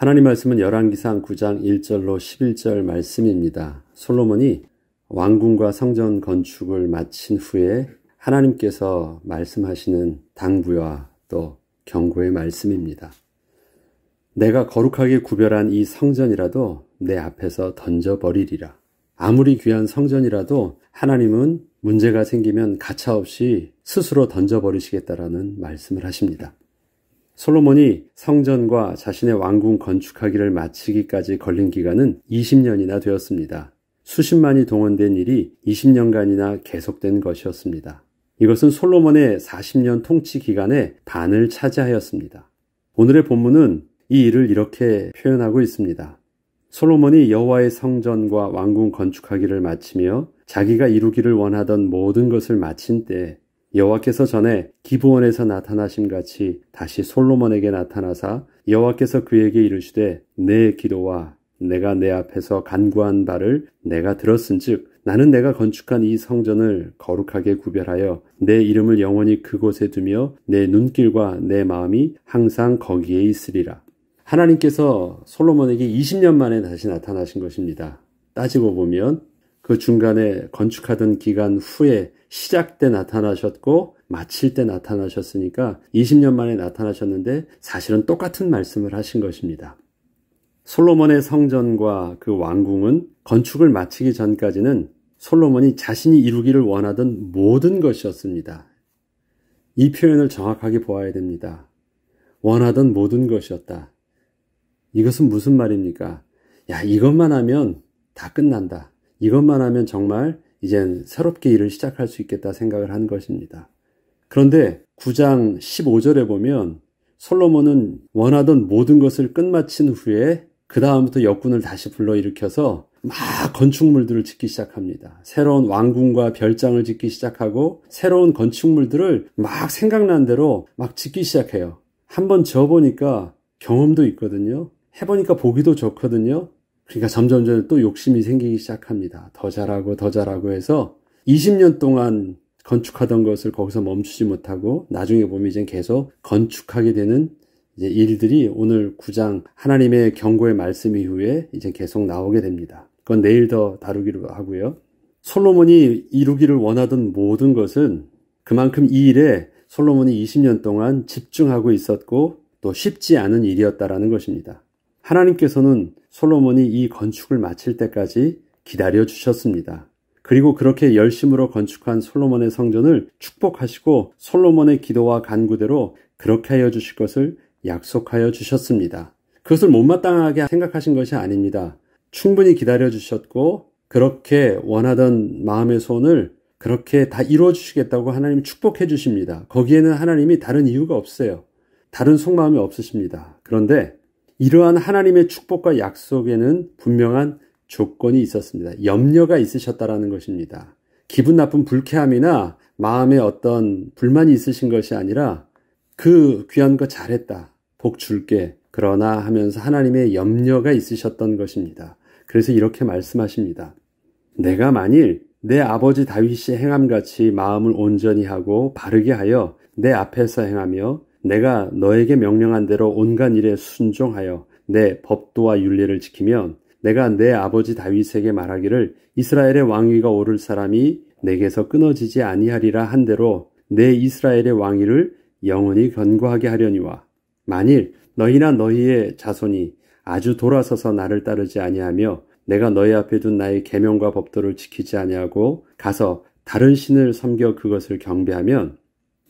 하나님 말씀은 열왕기상 9장 1절로 11절 말씀입니다. 솔로몬이 왕궁과 성전 건축을 마친 후에 하나님께서 말씀하시는 당부와 또 경고의 말씀입니다. 내가 거룩하게 구별한 이 성전이라도 내 앞에서 던져버리리라. 아무리 귀한 성전이라도 하나님은 문제가 생기면 가차없이 스스로 던져버리시겠다라는 말씀을 하십니다. 솔로몬이 성전과 자신의 왕궁 건축하기를 마치기까지 걸린 기간은 20년이나 되었습니다. 수십만이 동원된 일이 20년간이나 계속된 것이었습니다. 이것은 솔로몬의 40년 통치 기간의 반을 차지하였습니다. 오늘의 본문은 이 일을 이렇게 표현하고 있습니다. 솔로몬이 여호와의 성전과 왕궁 건축하기를 마치며 자기가 이루기를 원하던 모든 것을 마친 때 여호와께서 전에 기부원에서 나타나심 같이 다시 솔로몬에게 나타나사 여호와께서 그에게 이르시되 내 기도와 내가 내 앞에서 간구한 바를 내가 들었은즉 나는 내가 건축한 이 성전을 거룩하게 구별하여 내 이름을 영원히 그곳에 두며 내 눈길과 내 마음이 항상 거기에 있으리라. 하나님께서 솔로몬에게 20년 만에 다시 나타나신 것입니다. 따지고 보면 그 중간에 건축하던 기간 후에 시작 때 나타나셨고 마칠 때 나타나셨으니까 20년 만에 나타나셨는데 사실은 똑같은 말씀을 하신 것입니다. 솔로몬의 성전과 그 왕궁은 건축을 마치기 전까지는 솔로몬이 자신이 이루기를 원하던 모든 것이었습니다. 이 표현을 정확하게 보아야 됩니다. 원하던 모든 것이었다. 이것은 무슨 말입니까? 야, 이것만 하면 다 끝난다. 이것만 하면 정말 이젠 새롭게 일을 시작할 수 있겠다 생각을 한 것입니다. 그런데 9장 15절에 보면 솔로몬은 원하던 모든 것을 끝마친 후에 그 다음부터 역군을 다시 불러일으켜서 막 건축물들을 짓기 시작합니다. 새로운 왕궁과 별장을 짓기 시작하고 새로운 건축물들을 막 생각난 대로 막 짓기 시작해요. 한번 지어보니까 경험도 있거든요. 해보니까 보기도 좋거든요. 그러니까 점점점 또 욕심이 생기기 시작합니다. 더 잘하고 더 잘하고 해서 20년 동안 건축하던 것을 거기서 멈추지 못하고 나중에 보면 이제 계속 건축하게 되는 일들이 오늘 9장 하나님의 경고의 말씀 이후에 이제 계속 나오게 됩니다. 그건 내일 더 다루기로 하고요. 솔로몬이 이루기를 원하던 모든 것은 그만큼 이 일에 솔로몬이 20년 동안 집중하고 있었고 또 쉽지 않은 일이었다라는 것입니다. 하나님께서는 솔로몬이 이 건축을 마칠 때까지 기다려 주셨습니다. 그리고 그렇게 열심으로 건축한 솔로몬의 성전을 축복하시고 솔로몬의 기도와 간구대로 그렇게 하여 주실 것을 약속하여 주셨습니다. 그것을 못마땅하게 생각하신 것이 아닙니다. 충분히 기다려 주셨고 그렇게 원하던 마음의 소원을 그렇게 다 이루어 주시겠다고 하나님이 축복해 주십니다. 거기에는 하나님이 다른 이유가 없어요. 다른 속마음이 없으십니다. 그런데 이러한 하나님의 축복과 약속에는 분명한 조건이 있었습니다. 염려가 있으셨다라는 것입니다. 기분 나쁜 불쾌함이나 마음에 어떤 불만이 있으신 것이 아니라 그 귀한 거 잘했다. 복 줄게. 그러나 하면서 하나님의 염려가 있으셨던 것입니다. 그래서 이렇게 말씀하십니다. 내가 만일 내 아버지 다윗이 행함같이 마음을 온전히 하고 바르게 하여 내 앞에서 행하며 내가 너에게 명령한 대로 온갖 일에 순종하여 내 법도와 윤례를 지키면 내가 내 아버지 다윗에게 말하기를 이스라엘의 왕위가 오를 사람이 내게서 끊어지지 아니하리라 한 대로 내 이스라엘의 왕위를 영원히 견고하게 하려니와 만일 너희나 너희의 자손이 아주 돌아서서 나를 따르지 아니하며 내가 너희 앞에 둔 나의 계명과 법도를 지키지 아니하고 가서 다른 신을 섬겨 그것을 경배하면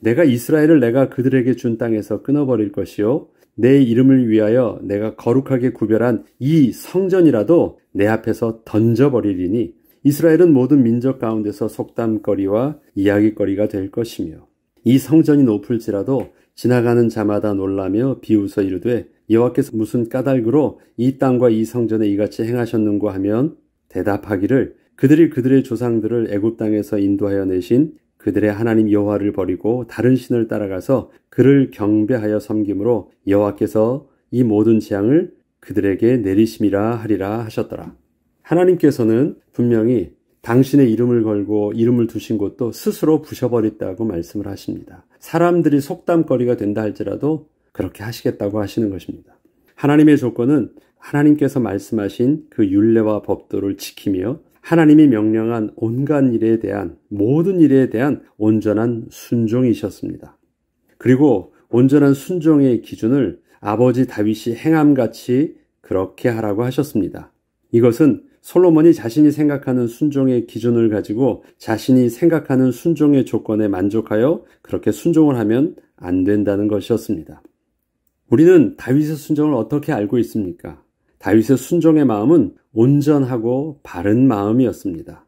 내가 이스라엘을 내가 그들에게 준 땅에서 끊어버릴 것이요. 내 이름을 위하여 내가 거룩하게 구별한 이 성전이라도 내 앞에서 던져버리리니 이스라엘은 모든 민족 가운데서 속담거리와 이야기거리가 될 것이며 이 성전이 높을지라도 지나가는 자마다 놀라며 비웃어 이르되 여호와께서 무슨 까닭으로 이 땅과 이 성전에 이같이 행하셨는고 하면 대답하기를 그들이 그들의 조상들을 애굽 땅에서 인도하여 내신 그들의 하나님 여호와를 버리고 다른 신을 따라가서 그를 경배하여 섬김으로 여호와께서 이 모든 재앙을 그들에게 내리심이라 하리라 하셨더라. 하나님께서는 분명히 당신의 이름을 걸고 이름을 두신 곳도 스스로 부셔버렸다고 말씀을 하십니다. 사람들이 속담거리가 된다 할지라도 그렇게 하시겠다고 하시는 것입니다. 하나님의 조건은 하나님께서 말씀하신 그 윤례와 법도를 지키며 하나님이 명령한 온갖 일에 대한 모든 일에 대한 온전한 순종이셨습니다. 그리고 온전한 순종의 기준을 아버지 다윗이 행함같이 그렇게 하라고 하셨습니다. 이것은 솔로몬이 자신이 생각하는 순종의 기준을 가지고 자신이 생각하는 순종의 조건에 만족하여 그렇게 순종을 하면 안 된다는 것이었습니다. 우리는 다윗의 순종을 어떻게 알고 있습니까? 다윗의 순종의 마음은 온전하고 바른 마음이었습니다.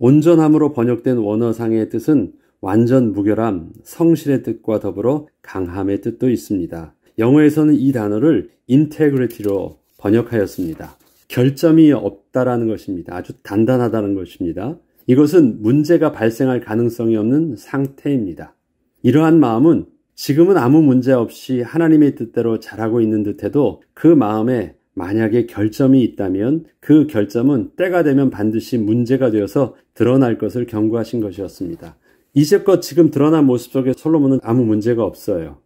온전함으로 번역된 원어상의 뜻은 완전 무결함, 성실의 뜻과 더불어 강함의 뜻도 있습니다. 영어에서는 이 단어를 integrity로 번역하였습니다. 결점이 없다라는 것입니다. 아주 단단하다는 것입니다. 이것은 문제가 발생할 가능성이 없는 상태입니다. 이러한 마음은 지금은 아무 문제 없이 하나님의 뜻대로 잘하고 있는 듯해도 그 마음에 만약에 결점이 있다면 그 결점은 때가 되면 반드시 문제가 되어서 드러날 것을 경고하신 것이었습니다. 이제껏 지금 드러난 모습 속에 솔로몬은 아무 문제가 없어요.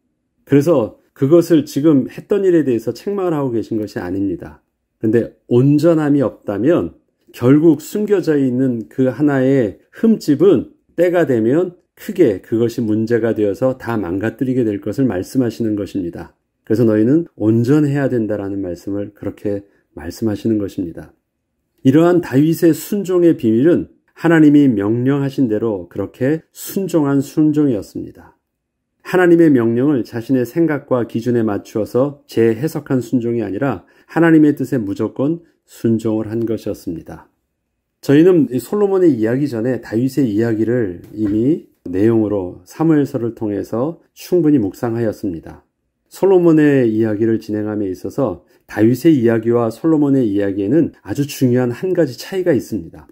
그래서 그것을 지금 했던 일에 대해서 책망을 하고 계신 것이 아닙니다. 그런데 온전함이 없다면 결국 숨겨져 있는 그 하나의 흠집은 때가 되면 크게 그것이 문제가 되어서 다 망가뜨리게 될 것을 말씀하시는 것입니다. 그래서 너희는 온전해야 된다라는 말씀을 그렇게 말씀하시는 것입니다. 이러한 다윗의 순종의 비밀은 하나님이 명령하신 대로 그렇게 순종한 순종이었습니다. 하나님의 명령을 자신의 생각과 기준에 맞추어서 재해석한 순종이 아니라 하나님의 뜻에 무조건 순종을 한 것이었습니다. 저희는 솔로몬의 이야기 전에 다윗의 이야기를 이미 내용으로 사무엘서를 통해서 충분히 묵상하였습니다. 솔로몬의 이야기를 진행함에 있어서 다윗의 이야기와 솔로몬의 이야기에는 아주 중요한 한 가지 차이가 있습니다.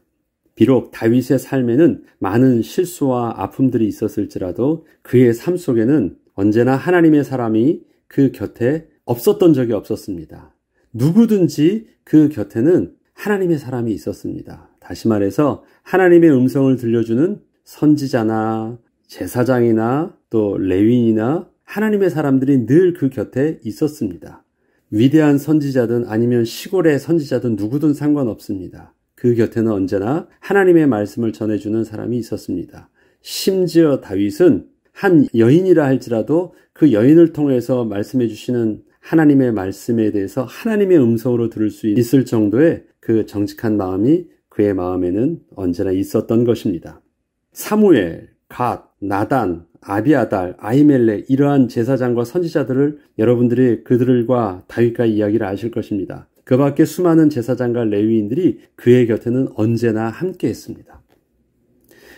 비록 다윗의 삶에는 많은 실수와 아픔들이 있었을지라도 그의 삶 속에는 언제나 하나님의 사람이 그 곁에 없었던 적이 없었습니다. 누구든지 그 곁에는 하나님의 사람이 있었습니다. 다시 말해서 하나님의 음성을 들려주는 선지자나 제사장이나 또 레윈이나 하나님의 사람들이 늘 그 곁에 있었습니다. 위대한 선지자든 아니면 시골의 선지자든 누구든 상관없습니다. 그 곁에는 언제나 하나님의 말씀을 전해주는 사람이 있었습니다. 심지어 다윗은 한 여인이라 할지라도 그 여인을 통해서 말씀해 주시는 하나님의 말씀에 대해서 하나님의 음성으로 들을 수 있을 정도의 그 정직한 마음이 그의 마음에는 언제나 있었던 것입니다. 사무엘, 갓, 나단, 아비아달, 아이멜레 이러한 제사장과 선지자들을 여러분들이 그들과 다윗과 이야기를 아실 것입니다. 그 밖에 수많은 제사장과 레위인들이 그의 곁에는 언제나 함께 했습니다.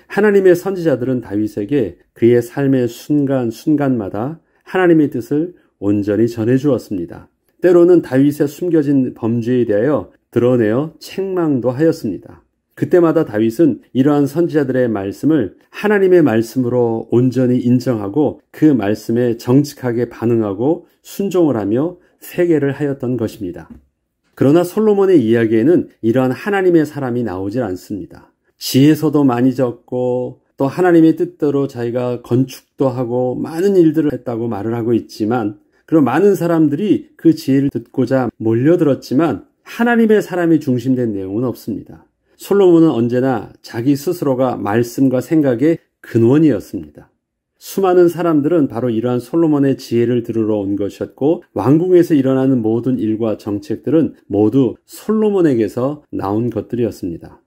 하나님의 선지자들은 다윗에게 그의 삶의 순간 순간마다 하나님의 뜻을 온전히 전해 주었습니다. 때로는 다윗의 숨겨진 범죄에 대하여 드러내어 책망도 하였습니다. 그때마다 다윗은 이러한 선지자들의 말씀을 하나님의 말씀으로 온전히 인정하고 그 말씀에 정직하게 반응하고 순종을 하며 세계를 하였던 것입니다. 그러나 솔로몬의 이야기에는 이러한 하나님의 사람이 나오질 않습니다. 지혜서도 많이 적고 또 하나님의 뜻대로 자기가 건축도 하고 많은 일들을 했다고 말을 하고 있지만 그런 많은 사람들이 그 지혜를 듣고자 몰려들었지만 하나님의 사람이 중심된 내용은 없습니다. 솔로몬은 언제나 자기 스스로가 말씀과 생각의 근원이었습니다. 수많은 사람들은 바로 이러한 솔로몬의 지혜를 들으러 온 것이었고 왕궁에서 일어나는 모든 일과 정책들은 모두 솔로몬에게서 나온 것들이었습니다.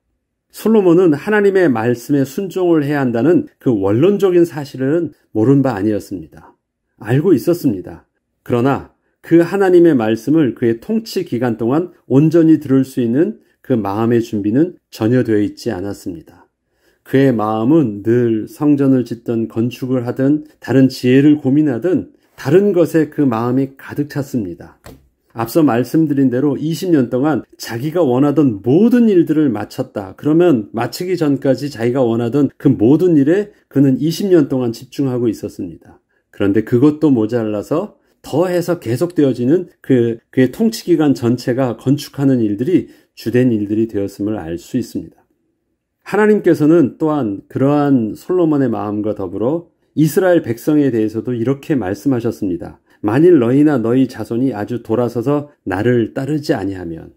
솔로몬은 하나님의 말씀에 순종을 해야 한다는 그 원론적인 사실은 모른 바 아니었습니다. 알고 있었습니다. 그러나 그 하나님의 말씀을 그의 통치 기간 동안 온전히 들을 수 있는 그 마음의 준비는 전혀 되어 있지 않았습니다. 그의 마음은 늘 성전을 짓던 건축을 하든 다른 지혜를 고민하든 다른 것에 그 마음이 가득 찼습니다. 앞서 말씀드린 대로 20년 동안 자기가 원하던 모든 일들을 마쳤다. 그러면 마치기 전까지 자기가 원하던 그 모든 일에 그는 20년 동안 집중하고 있었습니다. 그런데 그것도 모자라서 더해서 계속되어지는 그, 그의 통치기간 전체가 건축하는 일들이 주된 일들이 되었음을 알 수 있습니다. 하나님께서는 또한 그러한 솔로몬의 마음과 더불어 이스라엘 백성에 대해서도 이렇게 말씀하셨습니다. 만일 너희나 너희 자손이 아주 돌아서서 나를 따르지 아니하면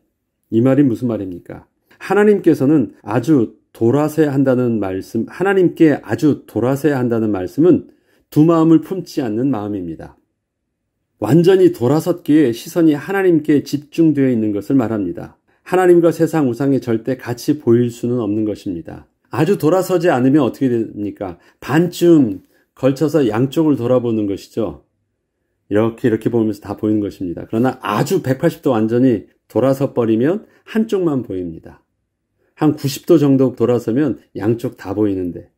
이 말이 무슨 말입니까? 하나님께서는 아주 돌아서야 한다는 말씀, 하나님께 아주 돌아서야 한다는 말씀은 두 마음을 품지 않는 마음입니다. 완전히 돌아섰기에 시선이 하나님께 집중되어 있는 것을 말합니다. 하나님과 세상 우상이 절대 같이 보일 수는 없는 것입니다. 아주 돌아서지 않으면 어떻게 됩니까? 반쯤 걸쳐서 양쪽을 돌아보는 것이죠. 이렇게 이렇게 보면서 다 보이는 것입니다. 그러나 아주 180도 완전히 돌아서 버리면 한쪽만 보입니다. 한 90도 정도 돌아서면 양쪽 다 보이는데.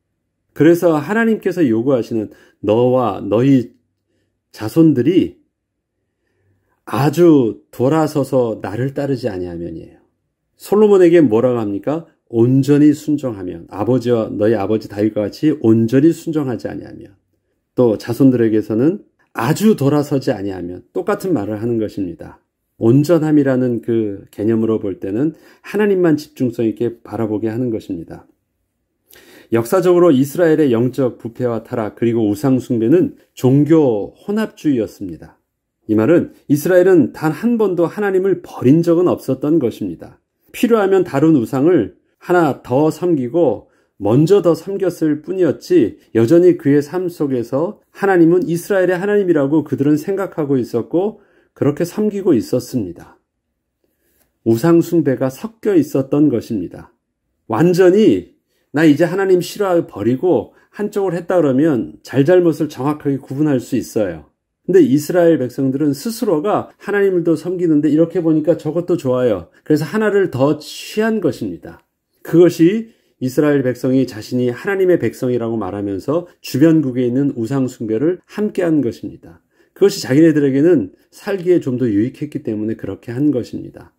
그래서 하나님께서 요구하시는 너와 너희 자손들이 아주 돌아서서 나를 따르지 아니하면이에요. 솔로몬에게 뭐라고 합니까? 온전히 순종하면 아버지와 너희 아버지 다윗과 같이 온전히 순종하지 아니하면 또 자손들에게서는 아주 돌아서지 아니하면 똑같은 말을 하는 것입니다. 온전함이라는 그 개념으로 볼 때는 하나님만 집중성 있게 바라보게 하는 것입니다. 역사적으로 이스라엘의 영적 부패와 타락 그리고 우상 숭배는 종교 혼합주의였습니다. 이 말은 이스라엘은 단 한 번도 하나님을 버린 적은 없었던 것입니다. 필요하면 다른 우상을 하나 더 섬기고 먼저 더 섬겼을 뿐이었지 여전히 그의 삶 속에서 하나님은 이스라엘의 하나님이라고 그들은 생각하고 있었고 그렇게 섬기고 있었습니다. 우상숭배가 섞여 있었던 것입니다. 완전히 나 이제 하나님 싫어 버리고 한쪽을 했다 그러면 잘잘못을 정확하게 구분할 수 있어요. 근데 이스라엘 백성들은 스스로가 하나님을 더 섬기는데 이렇게 보니까 저것도 좋아요. 그래서 하나를 더 취한 것입니다. 그것이 이스라엘 백성이 자신이 하나님의 백성이라고 말하면서 주변국에 있는 우상숭배를 함께한 것입니다. 그것이 자기네들에게는 살기에 좀 더 유익했기 때문에 그렇게 한 것입니다.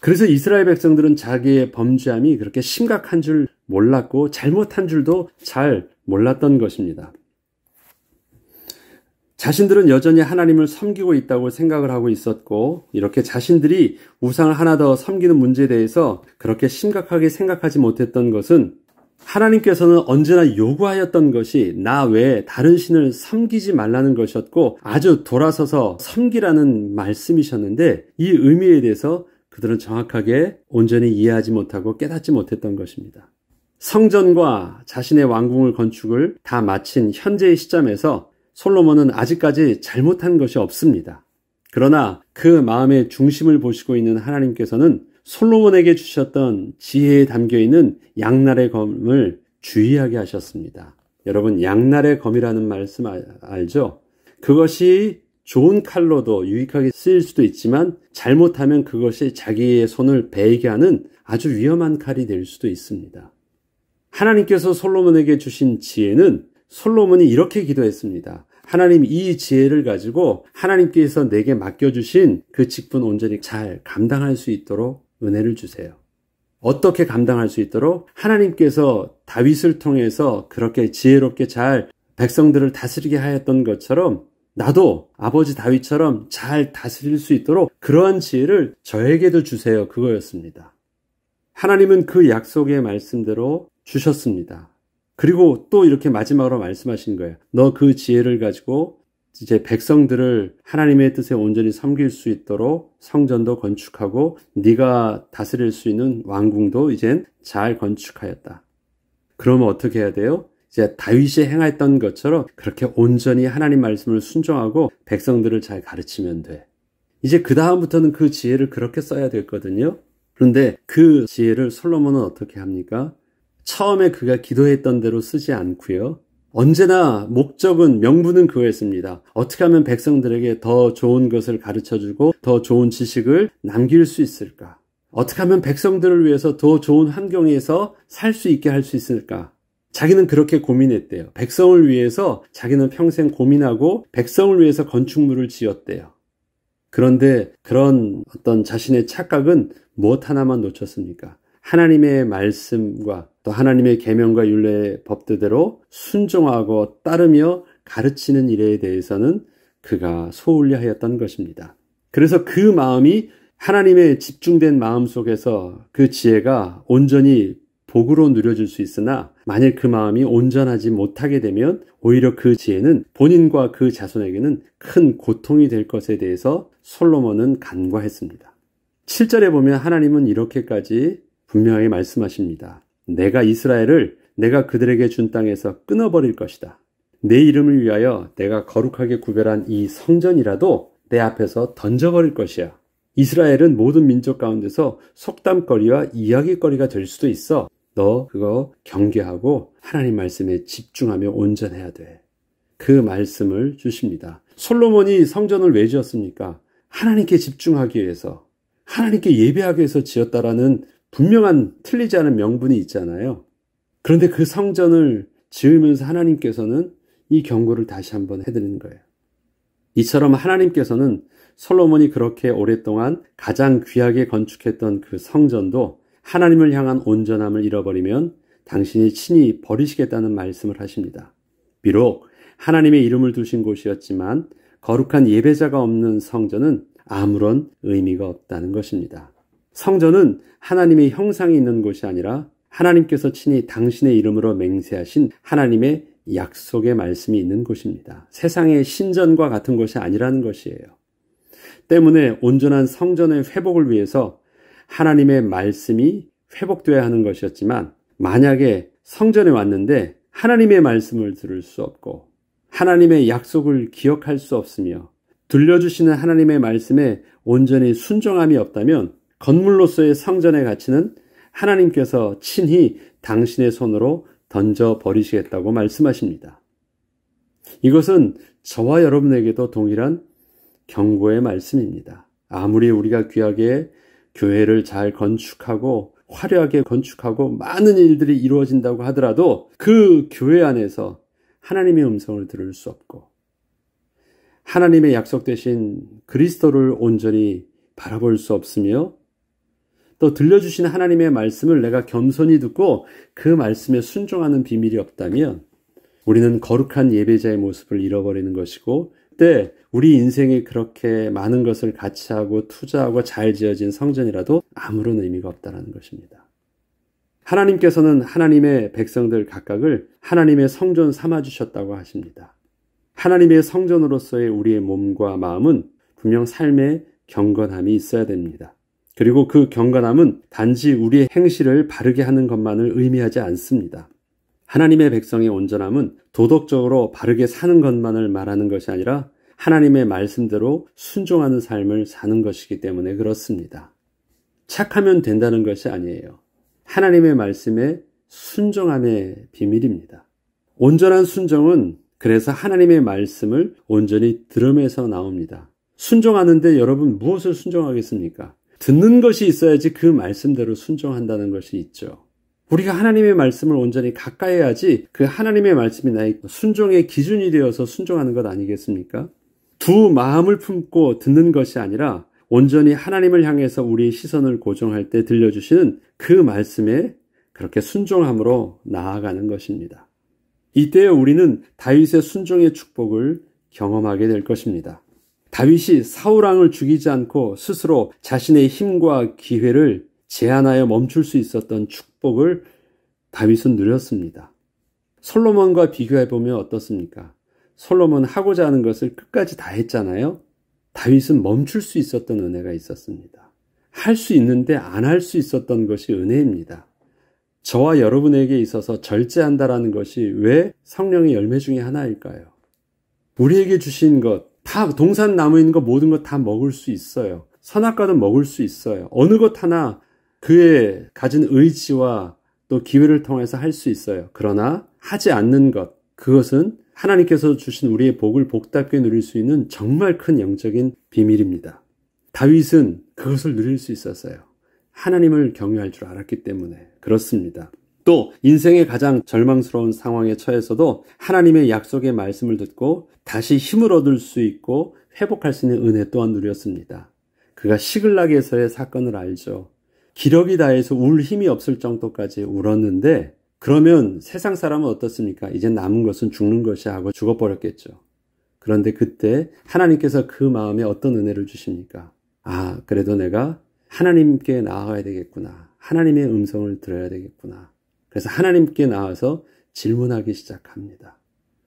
그래서 이스라엘 백성들은 자기의 범죄함이 그렇게 심각한 줄 몰랐고 잘못한 줄도 잘 몰랐던 것입니다. 자신들은 여전히 하나님을 섬기고 있다고 생각을 하고 있었고, 이렇게 자신들이 우상을 하나 더 섬기는 문제에 대해서 그렇게 심각하게 생각하지 못했던 것은 하나님께서는 언제나 요구하였던 것이 나 외에 다른 신을 섬기지 말라는 것이었고 아주 돌아서서 섬기라는 말씀이셨는데 이 의미에 대해서 그들은 정확하게 온전히 이해하지 못하고 깨닫지 못했던 것입니다. 성전과 자신의 왕궁을 건축을 다 마친 현재의 시점에서 솔로몬은 아직까지 잘못한 것이 없습니다. 그러나 그 마음의 중심을 보시고 있는 하나님께서는 솔로몬에게 주셨던 지혜에 담겨 있는 양날의 검을 주의하게 하셨습니다. 여러분, 양날의 검이라는 말씀 알죠? 그것이 좋은 칼로도 유익하게 쓰일 수도 있지만 잘못하면 그것이 자기의 손을 베이게 하는 아주 위험한 칼이 될 수도 있습니다. 하나님께서 솔로몬에게 주신 지혜는 솔로몬이 이렇게 기도했습니다. 하나님 이 지혜를 가지고 하나님께서 내게 맡겨주신 그 직분 온전히 잘 감당할 수 있도록 은혜를 주세요. 어떻게 감당할 수 있도록 하나님께서 다윗을 통해서 그렇게 지혜롭게 잘 백성들을 다스리게 하였던 것처럼 나도 아버지 다윗처럼 잘 다스릴 수 있도록 그러한 지혜를 저에게도 주세요. 그거였습니다. 하나님은 그 약속의 말씀대로 주셨습니다. 그리고 또 이렇게 마지막으로 말씀하신 거예요. 너 그 지혜를 가지고 이제 백성들을 하나님의 뜻에 온전히 섬길 수 있도록 성전도 건축하고 네가 다스릴 수 있는 왕궁도 이젠 잘 건축하였다. 그러면 어떻게 해야 돼요? 이제 다윗이 행했던 것처럼 그렇게 온전히 하나님 말씀을 순종하고 백성들을 잘 가르치면 돼. 이제 그 다음부터는 그 지혜를 그렇게 써야 됐거든요. 그런데 그 지혜를 솔로몬은 어떻게 합니까? 처음에 그가 기도했던 대로 쓰지 않고요. 언제나 목적은 명분은 그거였습니다. 어떻게 하면 백성들에게 더 좋은 것을 가르쳐 주고 더 좋은 지식을 남길 수 있을까? 어떻게 하면 백성들을 위해서 더 좋은 환경에서 살 수 있게 할 수 있을까? 자기는 그렇게 고민했대요. 백성을 위해서 자기는 평생 고민하고 백성을 위해서 건축물을 지었대요. 그런데 그런 어떤 자신의 착각은 무엇 하나만 놓쳤습니까? 하나님의 말씀과 또 하나님의 계명과 율례의 법대로 순종하고 따르며 가르치는 일에 대해서는 그가 소홀히 하였던 것입니다. 그래서 그 마음이 하나님의 집중된 마음 속에서 그 지혜가 온전히 복으로 누려질 수 있으나 만일 그 마음이 온전하지 못하게 되면 오히려 그 지혜는 본인과 그 자손에게는 큰 고통이 될 것에 대해서 솔로몬은 간과했습니다. 7절에 보면 하나님은 이렇게까지 분명히 말씀하십니다. 내가 이스라엘을 내가 그들에게 준 땅에서 끊어버릴 것이다. 내 이름을 위하여 내가 거룩하게 구별한 이 성전이라도 내 앞에서 던져버릴 것이야. 이스라엘은 모든 민족 가운데서 속담거리와 이야기거리가 될 수도 있어. 너 그거 경계하고 하나님 말씀에 집중하며 온전해야 돼. 그 말씀을 주십니다. 솔로몬이 성전을 왜 지었습니까? 하나님께 집중하기 위해서, 하나님께 예배하기 위해서 지었다라는 분명한 틀리지 않은 명분이 있잖아요. 그런데 그 성전을 지으면서 하나님께서는 이 경고를 다시 한번 해드리는 거예요. 이처럼 하나님께서는 솔로몬이 그렇게 오랫동안 가장 귀하게 건축했던 그 성전도 하나님을 향한 온전함을 잃어버리면 당신이 친히 버리시겠다는 말씀을 하십니다. 비록 하나님의 이름을 두신 곳이었지만 거룩한 예배자가 없는 성전은 아무런 의미가 없다는 것입니다. 성전은 하나님의 형상이 있는 곳이 아니라 하나님께서 친히 당신의 이름으로 맹세하신 하나님의 약속의 말씀이 있는 곳입니다. 세상의 신전과 같은 것이 아니라는 것이에요. 때문에 온전한 성전의 회복을 위해서 하나님의 말씀이 회복되어야 하는 것이었지만 만약에 성전에 왔는데 하나님의 말씀을 들을 수 없고 하나님의 약속을 기억할 수 없으며 들려주시는 하나님의 말씀에 온전히 순종함이 없다면 건물로서의 성전의 가치는 하나님께서 친히 당신의 손으로 던져 버리시겠다고 말씀하십니다. 이것은 저와 여러분에게도 동일한 경고의 말씀입니다. 아무리 우리가 귀하게 교회를 잘 건축하고 화려하게 건축하고 많은 일들이 이루어진다고 하더라도 그 교회 안에서 하나님의 음성을 들을 수 없고 하나님의 약속 대신 그리스도를 온전히 바라볼 수 없으며 또 들려주신 하나님의 말씀을 내가 겸손히 듣고 그 말씀에 순종하는 비밀이 없다면 우리는 거룩한 예배자의 모습을 잃어버리는 것이고 때 우리 인생이 그렇게 많은 것을 같이 하고 투자하고 잘 지어진 성전이라도 아무런 의미가 없다는 것입니다. 하나님께서는 하나님의 백성들 각각을 하나님의 성전 삼아 주셨다고 하십니다. 하나님의 성전으로서의 우리의 몸과 마음은 분명 삶의 경건함이 있어야 됩니다. 그리고 그 경건함은 단지 우리의 행실을 바르게 하는 것만을 의미하지 않습니다. 하나님의 백성의 온전함은 도덕적으로 바르게 사는 것만을 말하는 것이 아니라 하나님의 말씀대로 순종하는 삶을 사는 것이기 때문에 그렇습니다. 착하면 된다는 것이 아니에요. 하나님의 말씀에 순종함의 비밀입니다. 온전한 순종은 그래서 하나님의 말씀을 온전히 들음에서 나옵니다. 순종하는데 여러분 무엇을 순종하겠습니까? 듣는 것이 있어야지 그 말씀대로 순종한다는 것이 있죠. 우리가 하나님의 말씀을 온전히 가까이 해야지 그 하나님의 말씀이 나의 순종의 기준이 되어서 순종하는 것 아니겠습니까? 두 마음을 품고 듣는 것이 아니라 온전히 하나님을 향해서 우리의 시선을 고정할 때 들려주시는 그 말씀에 그렇게 순종함으로 나아가는 것입니다. 이때 우리는 다윗의 순종의 축복을 경험하게 될 것입니다. 다윗이 사울왕을 죽이지 않고 스스로 자신의 힘과 기회를 제한하여 멈출 수 있었던 축복을 다윗은 누렸습니다. 솔로몬과 비교해보면 어떻습니까? 솔로몬 하고자 하는 것을 끝까지 다 했잖아요? 다윗은 멈출 수 있었던 은혜가 있었습니다. 할 수 있는데 안 할 수 있었던 것이 은혜입니다. 저와 여러분에게 있어서 절제한다라는 것이 왜 성령의 열매 중의 하나일까요? 우리에게 주신 것, 다 동산 나무 있는 거 모든 거 다 먹을 수 있어요. 선악과도 먹을 수 있어요. 어느 것 하나 그의 가진 의지와 또 기회를 통해서 할 수 있어요. 그러나 하지 않는 것 그것은 하나님께서 주신 우리의 복을 복답게 누릴 수 있는 정말 큰 영적인 비밀입니다. 다윗은 그것을 누릴 수 있었어요. 하나님을 경외할 줄 알았기 때문에 그렇습니다. 또 인생의 가장 절망스러운 상황에 처해서도 하나님의 약속의 말씀을 듣고 다시 힘을 얻을 수 있고 회복할 수 있는 은혜 또한 누렸습니다. 그가 시글락에서의 사건을 알죠. 기력이 다해서 울 힘이 없을 정도까지 울었는데 그러면 세상 사람은 어떻습니까? 이제 남은 것은 죽는 것이 하고 죽어버렸겠죠. 그런데 그때 하나님께서 그 마음에 어떤 은혜를 주십니까? 아, 그래도 내가 하나님께 나아가야 되겠구나. 하나님의 음성을 들어야 되겠구나. 그래서 하나님께 나와서 질문하기 시작합니다.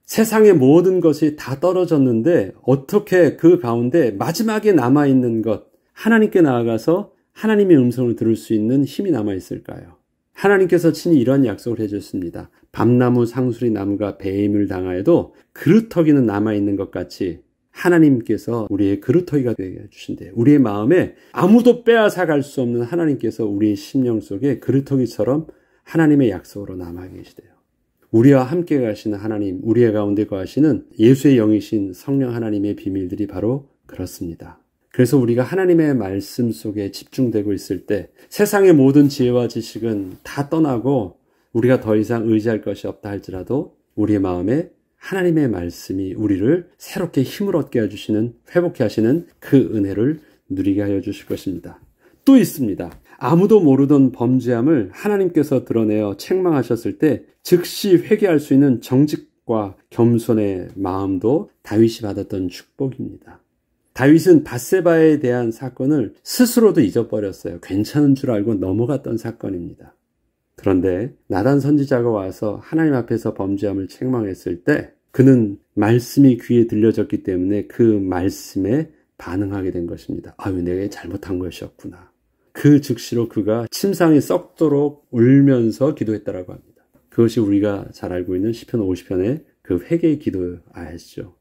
세상의 모든 것이 다 떨어졌는데 어떻게 그 가운데 마지막에 남아있는 것, 하나님께 나아가서 하나님의 음성을 들을 수 있는 힘이 남아있을까요? 하나님께서 친히 이런 약속을 해줬습니다. 밤나무 상수리 나무가 배임을 당하여도 그루터기는 남아있는 것 같이 하나님께서 우리의 그루터기가 되게 해주신대. 요 우리의 마음에 아무도 빼앗아 갈 수 없는 하나님께서 우리의 심령 속에 그루터기처럼 하나님의 약속으로 남아 계시대요. 우리와 함께 가시는 하나님, 우리의 가운데 거하시는 예수의 영이신 성령 하나님의 비밀들이 바로 그렇습니다. 그래서 우리가 하나님의 말씀 속에 집중되고 있을 때 세상의 모든 지혜와 지식은 다 떠나고 우리가 더 이상 의지할 것이 없다 할지라도 우리의 마음에 하나님의 말씀이 우리를 새롭게 힘을 얻게 해주시는, 회복해 하시는 그 은혜를 누리게 하여 주실 것입니다. 또 있습니다. 아무도 모르던 범죄함을 하나님께서 드러내어 책망하셨을 때 즉시 회개할 수 있는 정직과 겸손의 마음도 다윗이 받았던 축복입니다. 다윗은 바세바에 대한 사건을 스스로도 잊어버렸어요. 괜찮은 줄 알고 넘어갔던 사건입니다. 그런데 나단 선지자가 와서 하나님 앞에서 범죄함을 책망했을 때 그는 말씀이 귀에 들려졌기 때문에 그 말씀에 반응하게 된 것입니다. 아유, 내가 잘못한 것이었구나. 그 즉시로 그가 침상이 썩도록 울면서 기도했다라고 합니다. 그것이 우리가 잘 알고 있는 시편 50편의 그 회개의 기도 아시죠?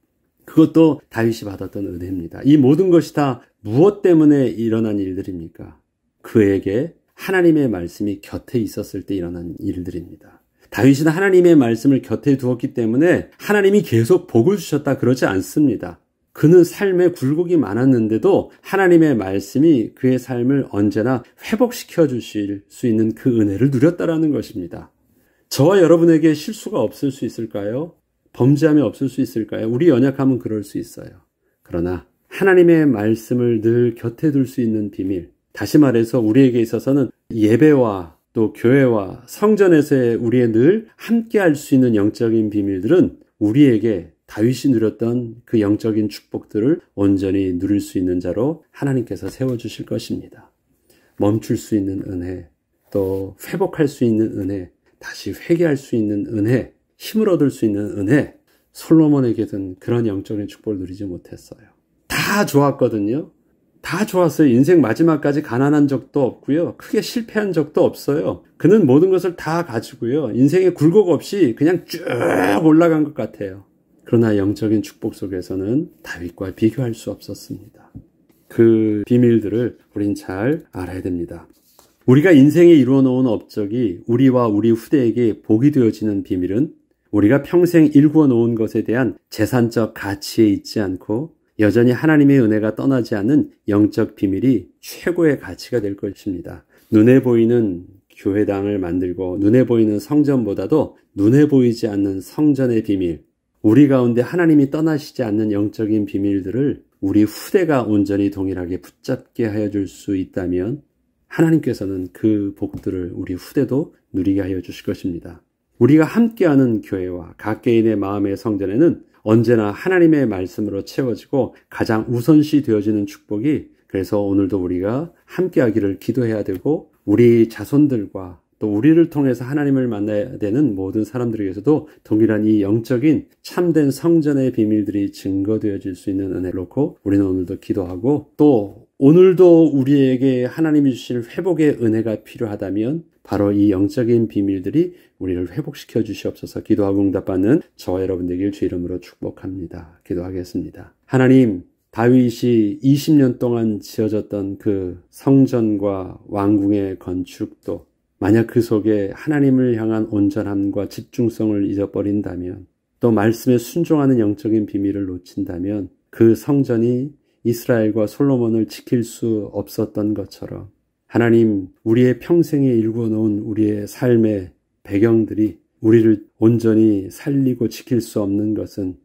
그것도 다윗이 받았던 은혜입니다. 이 모든 것이 다 무엇 때문에 일어난 일들입니까? 그에게 하나님의 말씀이 곁에 있었을 때 일어난 일들입니다. 다윗은 하나님의 말씀을 곁에 두었기 때문에 하나님이 계속 복을 주셨다 그러지 않습니다. 그는 삶에 굴곡이 많았는데도 하나님의 말씀이 그의 삶을 언제나 회복시켜 주실 수 있는 그 은혜를 누렸다라는 것입니다. 저와 여러분에게 실수가 없을 수 있을까요? 범죄함이 없을 수 있을까요? 우리 연약함은 그럴 수 있어요. 그러나 하나님의 말씀을 늘 곁에 둘 수 있는 비밀. 다시 말해서 우리에게 있어서는 예배와 또 교회와 성전에서의 우리의 늘 함께 할수 있는 영적인 비밀들은 우리에게 다윗이 누렸던 그 영적인 축복들을 온전히 누릴 수 있는 자로 하나님께서 세워주실 것입니다. 멈출 수 있는 은혜, 또 회복할 수 있는 은혜, 다시 회개할 수 있는 은혜, 힘을 얻을 수 있는 은혜, 솔로몬에게든 그런 영적인 축복을 누리지 못했어요. 다 좋았거든요. 다 좋았어요. 인생 마지막까지 가난한 적도 없고요. 크게 실패한 적도 없어요. 그는 모든 것을 다 가지고요. 인생에 굴곡 없이 그냥 쭉 올라간 것 같아요. 그러나 영적인 축복 속에서는 다윗과 비교할 수 없었습니다. 그 비밀들을 우린 잘 알아야 됩니다. 우리가 인생에 이루어놓은 업적이 우리와 우리 후대에게 복이 되어지는 비밀은 우리가 평생 일구어놓은 것에 대한 재산적 가치에 있지 않고 여전히 하나님의 은혜가 떠나지 않는 영적 비밀이 최고의 가치가 될 것입니다. 눈에 보이는 교회당을 만들고 눈에 보이는 성전보다도 눈에 보이지 않는 성전의 비밀, 우리 가운데 하나님이 떠나시지 않는 영적인 비밀들을 우리 후대가 온전히 동일하게 붙잡게 하여 줄 수 있다면 하나님께서는 그 복들을 우리 후대도 누리게 하여 주실 것입니다. 우리가 함께하는 교회와 각 개인의 마음의 성전에는 언제나 하나님의 말씀으로 채워지고 가장 우선시 되어지는 축복이 그래서 오늘도 우리가 함께하기를 기도해야 되고 우리 자손들과 또 우리를 통해서 하나님을 만나야 되는 모든 사람들에게서도 동일한 이 영적인 참된 성전의 비밀들이 증거되어질 수 있는 은혜 놓고 우리는 오늘도 기도하고 또 오늘도 우리에게 하나님이 주신 회복의 은혜가 필요하다면 바로 이 영적인 비밀들이 우리를 회복시켜 주시옵소서 기도하고 응답받는 저와 여러분들길 주 이름으로 축복합니다. 기도하겠습니다. 하나님, 다윗이 20년 동안 지어졌던 그 성전과 왕궁의 건축도 만약 그 속에 하나님을 향한 온전함과 집중성을 잊어버린다면 또 말씀에 순종하는 영적인 비밀을 놓친다면 그 성전이 이스라엘과 솔로몬을 지킬 수 없었던 것처럼 하나님 우리의 평생에 일구어 놓은 우리의 삶의 배경들이 우리를 온전히 살리고 지킬 수 없는 것은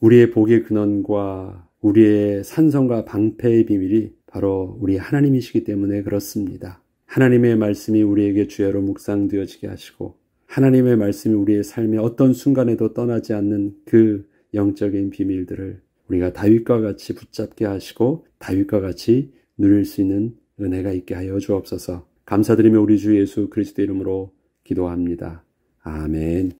우리의 복의 근원과 우리의 산성과 방패의 비밀이 바로 우리 하나님이시기 때문에 그렇습니다. 하나님의 말씀이 우리에게 주야로 묵상되어지게 하시고 하나님의 말씀이 우리의 삶에 어떤 순간에도 떠나지 않는 그 영적인 비밀들을 우리가 다윗과 같이 붙잡게 하시고 다윗과 같이 누릴 수 있는 은혜가 있게 하여 주옵소서. 감사드리며 우리 주 예수 그리스도 이름으로 기도합니다. 아멘.